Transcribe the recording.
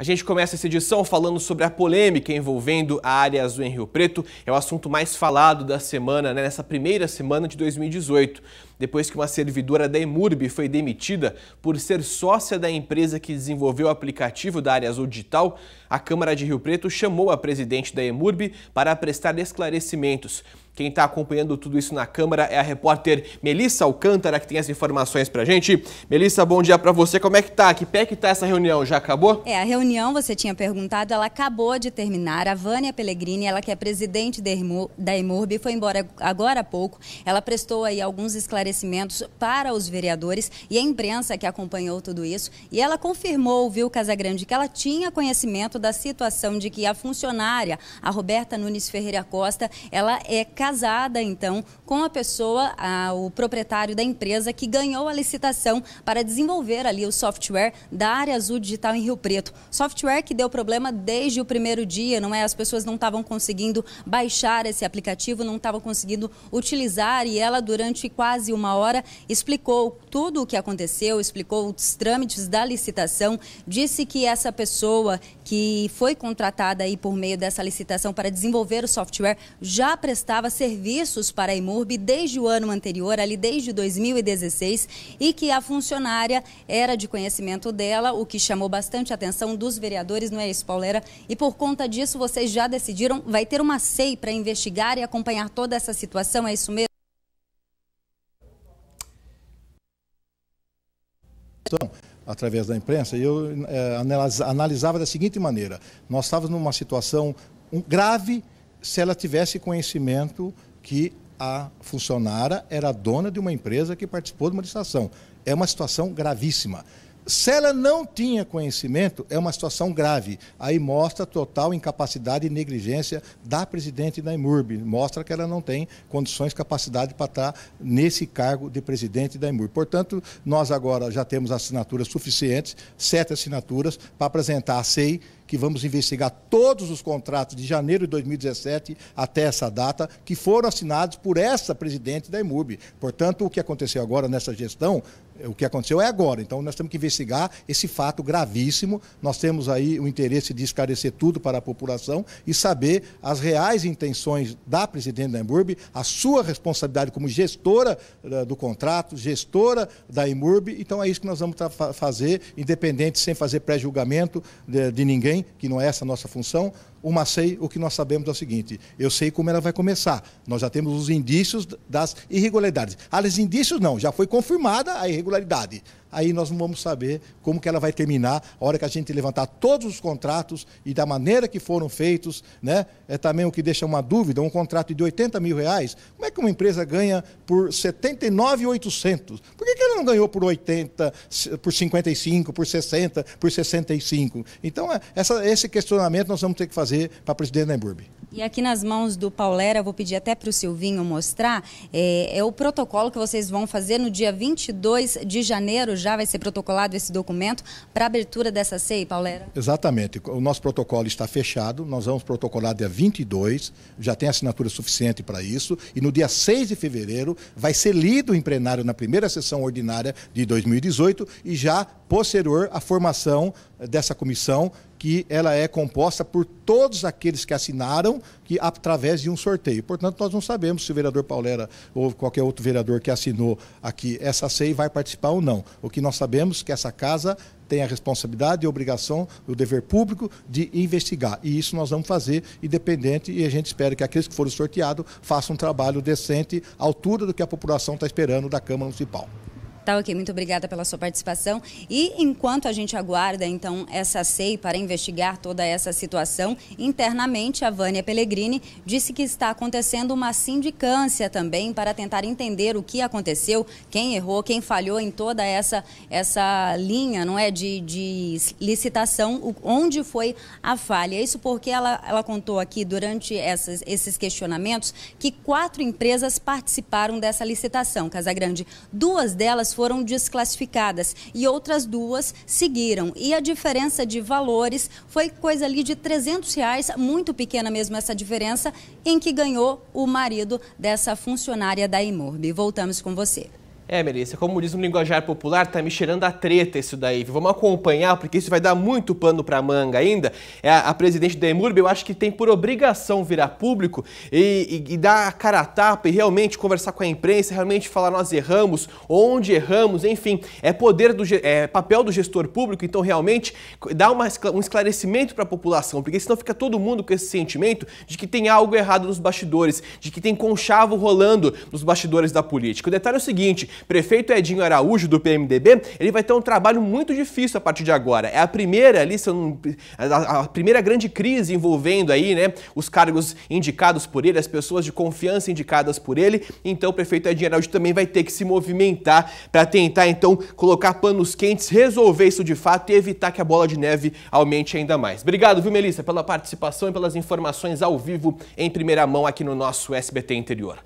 A gente começa essa edição falando sobre a polêmica envolvendo a área azul em Rio Preto. É o assunto mais falado da semana, né? nessa primeira semana de 2018, depois que uma servidora da Emurb foi demitida por ser sócia da empresa que desenvolveu o aplicativo da área azul digital. A Câmara de Rio Preto chamou a presidente da Emurb para prestar esclarecimentos. Quem está acompanhando tudo isso na Câmara é a repórter Melissa Alcântara, que tem as informações para a gente. Melissa, bom dia para você. Como é que está? Que pé que está essa reunião? Já acabou? É, a reunião, você tinha perguntado, ela acabou de terminar. A Vânia Pellegrini, ela que é presidente da Imurb, foi embora agora há pouco. Ela prestou aí alguns esclarecimentos para os vereadores e a imprensa que acompanhou tudo isso. E ela confirmou, viu, Casagrande, que ela tinha conhecimento da situação de que a funcionária, a Roberta Nunes Ferreira Costa, ela é casada, então, com a pessoa, a, o proprietário da empresa que ganhou a licitação para desenvolver ali o software da área azul digital em Rio Preto. Software que deu problema desde o primeiro dia, não é? As pessoas não estavam conseguindo baixar esse aplicativo, não estavam conseguindo utilizar e ela, durante quase uma hora, explicou tudo o que aconteceu, explicou os trâmites da licitação, disse que essa pessoa que foi contratada aí por meio dessa licitação para desenvolver o software já prestava serviços para a Imurb desde o ano anterior, ali desde 2016, e que a funcionária era de conhecimento dela, o que chamou bastante a atenção dos vereadores, não é isso, Paulera? E por conta disso, vocês já decidiram, vai ter uma SEI para investigar e acompanhar toda essa situação, é isso mesmo? Então, através da imprensa, eu é, analisava da seguinte maneira: nós estávamos numa situação grave se ela tivesse conhecimento que a funcionária era dona de uma empresa que participou de uma licitação. É uma situação gravíssima. Se ela não tinha conhecimento, é uma situação grave. Aí mostra total incapacidade e negligência da presidente da IMURB. Mostra que ela não tem condições, capacidade para estar nesse cargo de presidente da IMURB. Portanto, nós agora já temos assinaturas suficientes, sete assinaturas, para apresentar a SEI que vamos investigar todos os contratos de janeiro de 2017 até essa data, que foram assinados por essa presidente da IMUB. Portanto, o que aconteceu agora nessa gestão é, o que aconteceu é agora. Então, nós temos que investigar esse fato gravíssimo. Nós temos aí o interesse de esclarecer tudo para a população e saber as reais intenções da presidente da Emurb, a sua responsabilidade como gestora eh, do contrato, gestora da Emurb. Então, é isso que nós vamos fazer, independente, sem fazer pré-julgamento de ninguém que não é essa a nossa função. O Macei, o que nós sabemos é o seguinte: eu sei como ela vai começar. Nós já temos os indícios das irregularidades. Ah, os indícios não, já foi confirmada a irregularidade aí nós não vamos saber como que ela vai terminar a hora que a gente levantar todos os contratos e da maneira que foram feitos, né? É também o que deixa uma dúvida, um contrato de 80 mil reais, como é que uma empresa ganha por 79,800? Por que, que ela não ganhou por 80, por 55, por 60, por 65? Então, é, essa, esse questionamento nós vamos ter que fazer para a presidente Nemburbe. E aqui nas mãos do Paulera, vou pedir até para o Silvinho mostrar, é, é, o protocolo que vocês vão fazer no dia 22 de janeiro, já vai ser protocolado esse documento para abertura dessa CEI, Paulera? Exatamente, o nosso protocolo está fechado, nós vamos protocolar dia 22, já tem assinatura suficiente para isso, e no dia 6 de fevereiro vai ser lido em plenário na primeira sessão ordinária de 2018 e já posterior à formação eh, dessa comissão, que ela é composta por todos aqueles que assinaram que através de um sorteio. Portanto, nós não sabemos se o vereador Paulera ou qualquer outro vereador que assinou aqui essa CEI vai participar ou não. O que nós sabemos é que essa casa tem a responsabilidade e a obrigação, o dever público de investigar. E isso nós vamos fazer independente e a gente espera que aqueles que foram sorteados façam um trabalho decente, à altura do que a população está esperando da Câmara Municipal. Tá ok, muito obrigada pela sua participação. E enquanto a gente aguarda, então, essa SEI para investigar toda essa situação, internamente a Vânia Pellegrini disse que está acontecendo uma sindicância também para tentar entender o que aconteceu, quem errou, quem falhou em toda essa, essa linha, não é, de, de licitação, onde foi a falha. Isso porque ela, ela contou aqui durante essas, esses questionamentos que quatro empresas participaram dessa licitação, Casagrande. Duas delas foram desclassificadas e outras duas seguiram. E a diferença de valores foi coisa ali de 300 reais, muito pequena mesmo essa diferença, em que ganhou o marido dessa funcionária da Imurb. Voltamos com você. É, Melissa, como diz no linguajar popular, tá me cheirando a treta isso daí. Vamos acompanhar, porque isso vai dar muito pano pra manga ainda. A, é, a presidente da Emurb, eu acho que tem por obrigação virar público e, e, e, dar a cara a tapa e realmente conversar com a imprensa, realmente falar nós erramos, onde erramos, enfim. É poder do é papel do gestor público, então realmente dar uma, um esclarecimento para a população, porque senão fica todo mundo com esse sentimento de que tem algo errado nos bastidores, de que tem conchavo rolando nos bastidores da política. O detalhe é o seguinte, Prefeito Edinho Araújo, do PMDB, ele vai ter um trabalho muito difícil a partir de agora. É a primeira ali, a primeira grande crise envolvendo aí, né, os cargos indicados por ele, as pessoas de confiança indicadas por ele. Então o prefeito Edinho Araújo também vai ter que se movimentar para tentar, então, colocar panos quentes, resolver isso de fato e evitar que a bola de neve aumente ainda mais. Obrigado, viu, Melissa, pela participação e pelas informações ao vivo em primeira mão aqui no nosso SBT Interior.